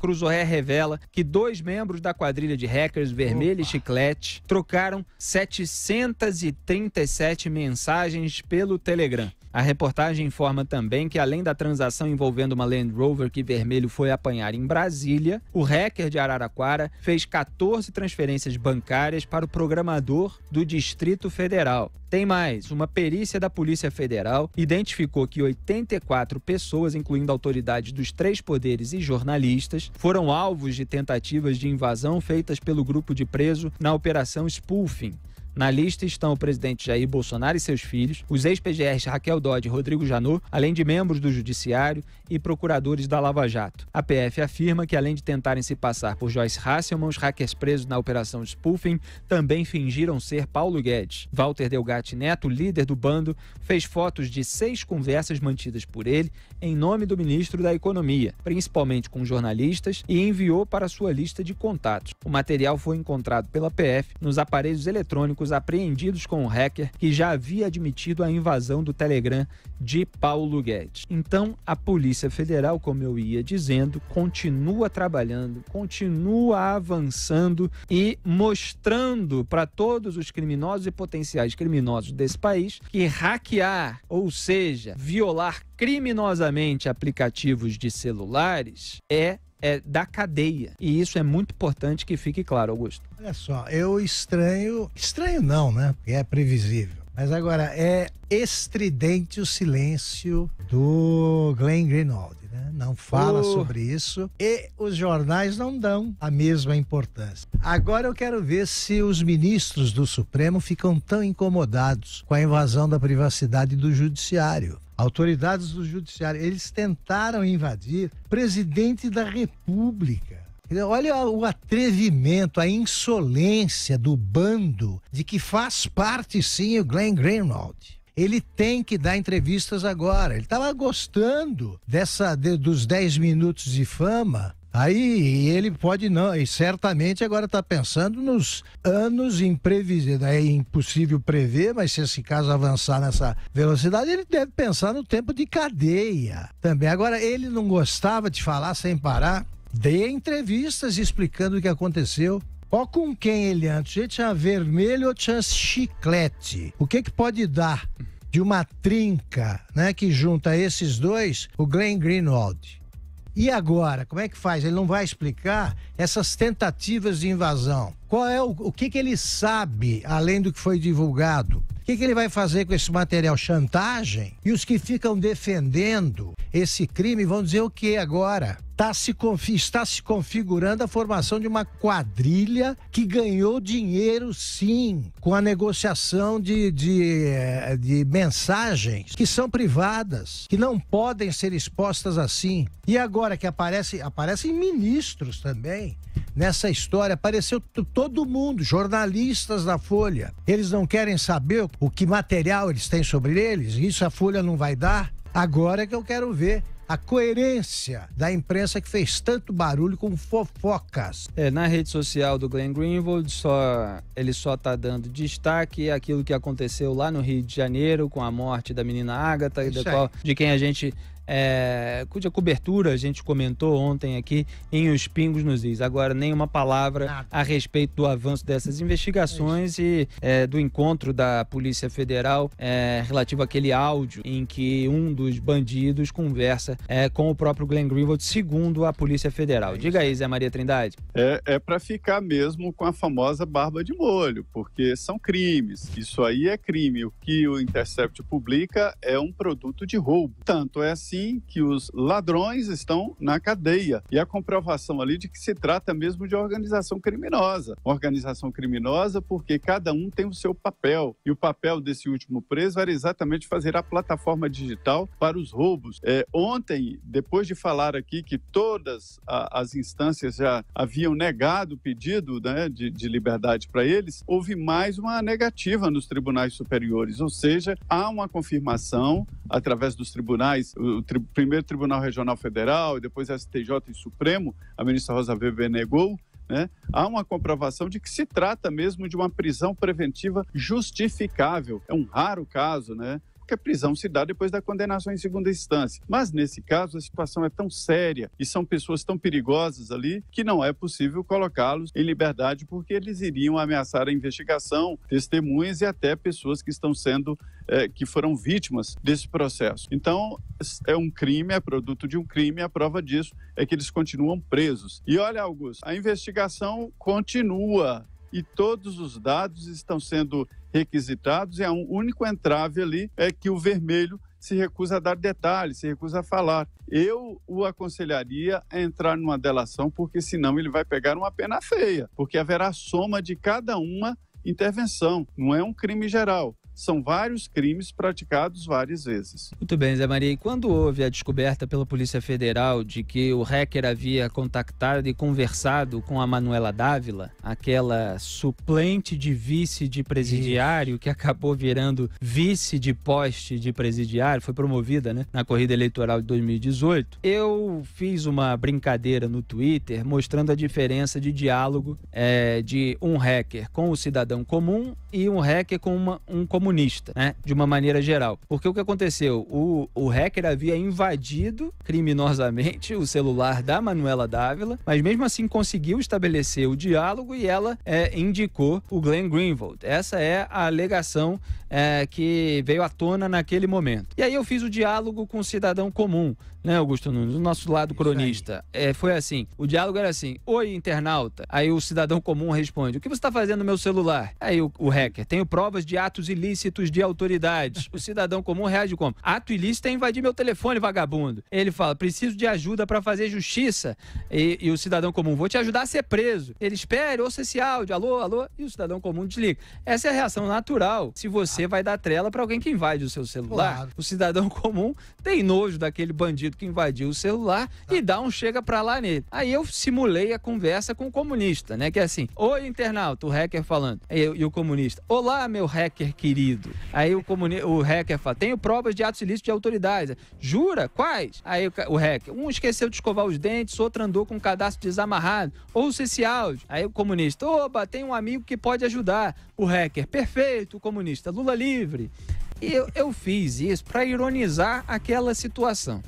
Cruz revela que dois membros da quadrilha de hackers Vermelho Opa. e Chiclete trocaram 737 mensagens pelo Telegram. A reportagem informa também que, além da transação envolvendo uma Land Rover que Vermelho foi apanhar em Brasília, o hacker de Araraquara fez 14 transferências bancárias para o programador do Distrito Federal. Tem mais: uma perícia da Polícia Federal identificou que 84 pessoas, incluindo autoridades dos três poderes e jornalistas, foram alvos de tentativas de invasão feitas pelo grupo de preso na Operação Spoofing. Na lista estão o presidente Jair Bolsonaro e seus filhos, os ex-PGRs Raquel Dodge e Rodrigo Janot, além de membros do Judiciário e procuradores da Lava Jato. A PF afirma que, além de tentarem se passar por Joyce Hasselman, os hackers presos na operação Spoofing também fingiram ser Paulo Guedes. Walter Delgatti Neto, líder do bando, fez fotos de seis conversas mantidas por ele em nome do ministro da Economia, principalmente com jornalistas, e enviou para sua lista de contatos. O material foi encontrado pela PF nos aparelhos eletrônicos apreendidos com o hacker que já havia admitido a invasão do Telegram de Paulo Guedes. Então, a Polícia Federal, como eu ia dizendo, continua trabalhando, continua avançando e mostrando para todos os criminosos e potenciais criminosos desse país que hackear, ou seja, violar criminosamente aplicativos de celulares é é da cadeia. E isso é muito importante que fique claro, Augusto. Olha só, eu estranho. Estranho não, né? Porque é previsível. Mas agora, é estridente o silêncio do Glenn Greenwald né? não fala oh. sobre isso e os jornais não dão a mesma importância. Agora eu quero ver se os ministros do Supremo ficam tão incomodados com a invasão da privacidade do judiciário autoridades do judiciário, eles tentaram invadir presidente da República. Olha o atrevimento, a insolência do bando de que faz parte sim o Glenn Greenwald ele tem que dar entrevistas agora. Ele estava gostando dessa de, dos 10 minutos de fama Aí ele pode não, e certamente agora está pensando nos anos imprevisíveis. É impossível prever, mas se esse caso avançar nessa velocidade, ele deve pensar no tempo de cadeia também. Agora, ele não gostava de falar sem parar, dei entrevistas explicando o que aconteceu. Ó com quem ele antes, ele tinha é vermelho ou tinha chiclete. O que que pode dar de uma trinca, né, que junta esses dois, o Glenn Greenwald? E agora, como é que faz? Ele não vai explicar essas tentativas de invasão. Qual é o, o que, que ele sabe, além do que foi divulgado? O que, que ele vai fazer com esse material? Chantagem? E os que ficam defendendo esse crime vão dizer o que agora? tá se, está se configurando a formação de uma quadrilha que ganhou dinheiro, sim, com a negociação de, de, eh, de mensagens que são privadas, que não podem ser expostas assim. E agora que aparece, aparecem ministros também nessa história. Apareceu todo mundo, jornalistas da Folha. Eles não querem saber o que material eles têm sobre eles, isso a Folha não vai dar. Agora é que eu quero ver a coerência da imprensa que fez tanto barulho com fofocas. É, na rede social do Glenn Greenwald, só, ele só está dando destaque aquilo que aconteceu lá no Rio de Janeiro com a morte da menina Agatha, da qual, de quem a gente é, cuja cobertura a gente comentou ontem aqui em Os Pingos nos Is. Agora, nenhuma palavra a respeito do avanço dessas investigações é e é, do encontro da Polícia Federal é, relativo àquele áudio em que um dos bandidos conversa é, com o próprio Glenn Greenwald, segundo a Polícia Federal. Diga aí, Zé Maria Trindade. É, é para ficar mesmo com a famosa barba de molho, porque são crimes. Isso aí é crime. O que o Intercept publica é um produto de roubo. Tanto assim sim que os ladrões estão na cadeia. E a comprovação ali de que se trata mesmo de organização criminosa. Organização criminosa porque cada um tem o seu papel. E o papel desse último preso era exatamente fazer a plataforma digital para os roubos. É, ontem, depois de falar aqui que todas a, as instâncias já haviam negado o pedido né, de, de liberdade para eles, houve mais uma negativa nos tribunais superiores, ou seja, há uma confirmação através dos tribunais, tri, primeiro Tribunal Regional Federal e depois STJ e Supremo, a ministra Rosa Weber negou, né? há uma comprovação de que se trata mesmo de uma prisão preventiva justificável. É um raro caso, né? que a prisão se dá depois da condenação em segunda instância. Mas nesse caso, a situação é tão séria e são pessoas tão perigosas ali que não é possível colocá-los em liberdade porque eles iriam ameaçar a investigação, testemunhas e até pessoas que estão sendo eh, que foram vítimas desse processo. Então, é um crime, é produto de um crime, a prova disso é que eles continuam presos. E olha, Augusto, a investigação continua e todos os dados estão sendo requisitados e a um único entrave ali é que o vermelho se recusa a dar detalhes, se recusa a falar. Eu o aconselharia a entrar numa delação, porque senão ele vai pegar uma pena feia, porque haverá soma de cada uma intervenção, não é um crime geral são vários crimes praticados várias vezes. Muito bem, Zé Maria. E quando houve a descoberta pela Polícia Federal de que o hacker havia contactado e conversado com a Manuela Dávila, aquela suplente de vice de presidiário que acabou virando vice de poste de presidiário, foi promovida né, na corrida eleitoral de 2018, eu fiz uma brincadeira no Twitter mostrando a diferença de diálogo é, de um hacker com o cidadão comum e um hacker com uma, um comunicador comunista, né? De uma maneira geral. Porque o que aconteceu? O, o hacker havia invadido criminosamente o celular da Manuela Dávila, mas mesmo assim conseguiu estabelecer o diálogo e ela é, indicou o Glenn Greenwald. Essa é a alegação é, que veio à tona naquele momento. E aí eu fiz o diálogo com o cidadão comum, né, Augusto Nunes, do nosso lado cronista. É, foi assim: o diálogo era assim: Oi, internauta. Aí o cidadão comum responde: O que você está fazendo no meu celular? Aí o, o hacker: Tenho provas de atos ilícitos de autoridades. o cidadão comum reage como: Ato ilícito é invadir meu telefone, vagabundo. Ele fala: Preciso de ajuda para fazer justiça. E, e, o cidadão comum: Vou te ajudar a ser preso. Ele espere, ouça esse áudio: Alô, alô. E o cidadão comum desliga. Essa é a reação natural. Se você você vai dar trela para alguém que invade o seu celular. Claro. O cidadão comum tem nojo daquele bandido que invadiu o celular tá. e dá um chega para lá nele. Aí eu simulei a conversa com o comunista, né? Que é assim: Oi, internauta, o hacker falando. E, e o comunista: Olá, meu hacker querido. Aí o, comuni o hacker fala: Tenho provas de atos ilícitos de autoridades. Jura? Quais? Aí o, o hacker: Um esqueceu de escovar os dentes, outro andou com o cadastro desamarrado. Ouça esse áudio. Aí o comunista: Oba, tem um amigo que pode ajudar o hacker perfeito, o comunista Lula livre. E eu, eu fiz isso para ironizar aquela situação.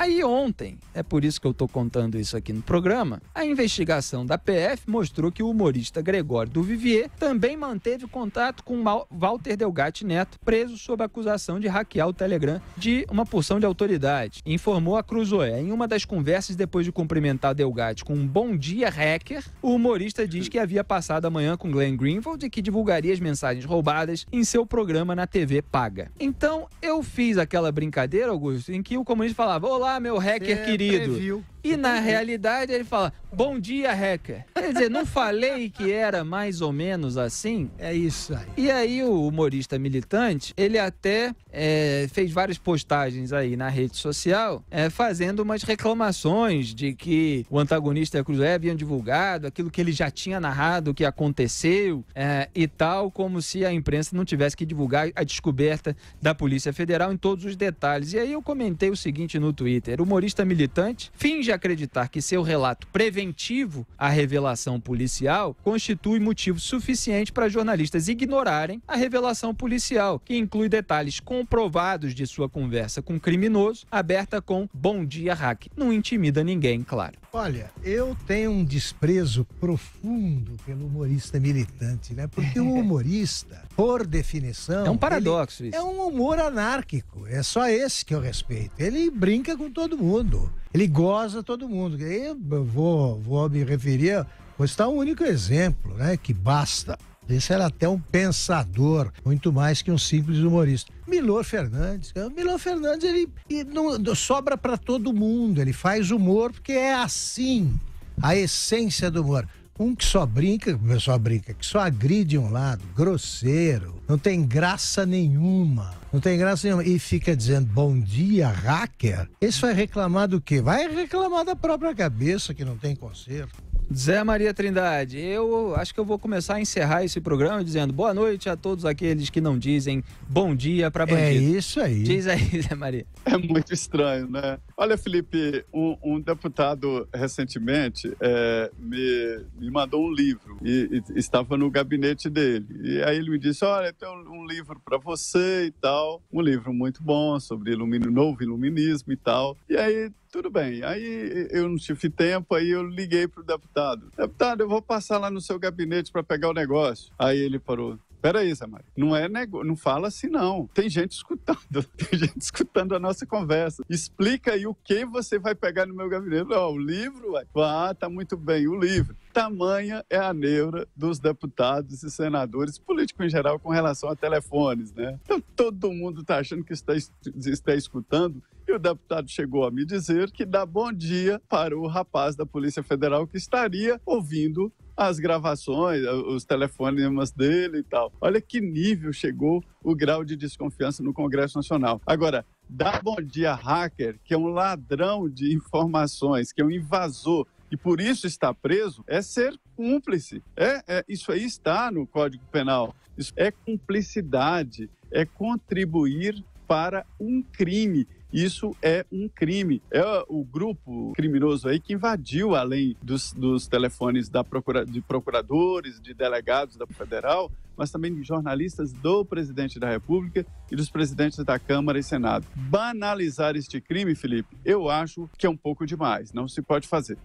Aí ontem, é por isso que eu estou contando isso aqui no programa, a investigação da PF mostrou que o humorista Gregório do Vivier também manteve contato com Walter Delgatti Neto, preso sob acusação de hackear o Telegram de uma porção de autoridade. Informou a Cruzoé. Em uma das conversas, depois de cumprimentar Delgatti com um bom dia hacker, o humorista diz que havia passado a manhã com Glenn Greenwald e que divulgaria as mensagens roubadas em seu programa na TV paga. Então, eu fiz aquela brincadeira, Augusto, em que o comunista falava: Olá, Olá, meu hacker Você querido. Previu. E na realidade ele fala: Bom dia, hacker. Quer dizer, não falei que era mais ou menos assim? É isso aí. E aí o humorista militante, ele até é, fez várias postagens aí na rede social, é, fazendo umas reclamações de que o antagonista e a Cruzeiro haviam divulgado aquilo que ele já tinha narrado, o que aconteceu é, e tal, como se a imprensa não tivesse que divulgar a descoberta da Polícia Federal em todos os detalhes. E aí eu comentei o seguinte no Twitter: humorista militante finge de acreditar que seu relato preventivo à revelação policial constitui motivo suficiente para jornalistas ignorarem a revelação policial, que inclui detalhes comprovados de sua conversa com o criminoso, aberta com Bom dia, hack. Não intimida ninguém, claro. Olha, eu tenho um desprezo profundo pelo humorista militante, né? Porque o humorista, por definição. É um paradoxo isso. É um humor anárquico. É só esse que eu respeito. Ele brinca com todo mundo. Ele goza todo mundo. Eu vou, vou me referir, vou citar um único exemplo, né? Que basta. Esse era até um pensador, muito mais que um simples humorista. Milor Fernandes. Milor Fernandes, ele, ele não, sobra para todo mundo. Ele faz humor porque é assim a essência do humor. Um que só brinca, só brinca, que só agride um lado, grosseiro, não tem graça nenhuma, não tem graça nenhuma, e fica dizendo bom dia, hacker. Esse vai reclamar do quê? Vai reclamar da própria cabeça que não tem conserto. Zé Maria Trindade, eu acho que eu vou começar a encerrar esse programa dizendo boa noite a todos aqueles que não dizem bom dia para é bandido. É isso aí. Diz aí, Zé Maria. É muito estranho, né? Olha, Felipe, um, um deputado recentemente é, me, me mandou um livro e, e, estava no gabinete dele. E aí ele me disse: Olha, tem um, um livro para você e tal. Um livro muito bom sobre ilumino, novo iluminismo e tal. E aí tudo bem. Aí eu não tive tempo, aí eu liguei para o deputado. Deputado, eu vou passar lá no seu gabinete para pegar o negócio. Aí ele parou. Peraí, Zé Mário. Não é nego... não fala assim, não. Tem gente escutando. Tem gente escutando a nossa conversa. Explica aí o que você vai pegar no meu gabinete. Ó, o livro, ué. Ah, tá muito bem, o livro. Tamanha é a neura dos deputados e senadores, político em geral, com relação a telefones, né? Então todo mundo tá achando que está, está escutando e o deputado chegou a me dizer que dá bom dia para o rapaz da Polícia Federal que estaria ouvindo as gravações, os telefones dele e tal. Olha que nível chegou o grau de desconfiança no Congresso Nacional. Agora, dá bom dia hacker, que é um ladrão de informações, que é um invasor, e por isso está preso, é ser cúmplice. É, é, isso aí está no Código Penal. Isso é cumplicidade, é contribuir para um crime. Isso é um crime. É o grupo criminoso aí que invadiu, além dos, dos telefones da procura, de procuradores, de delegados da federal, mas também de jornalistas do presidente da República e dos presidentes da Câmara e Senado. Banalizar este crime, Felipe, eu acho que é um pouco demais. Não se pode fazer.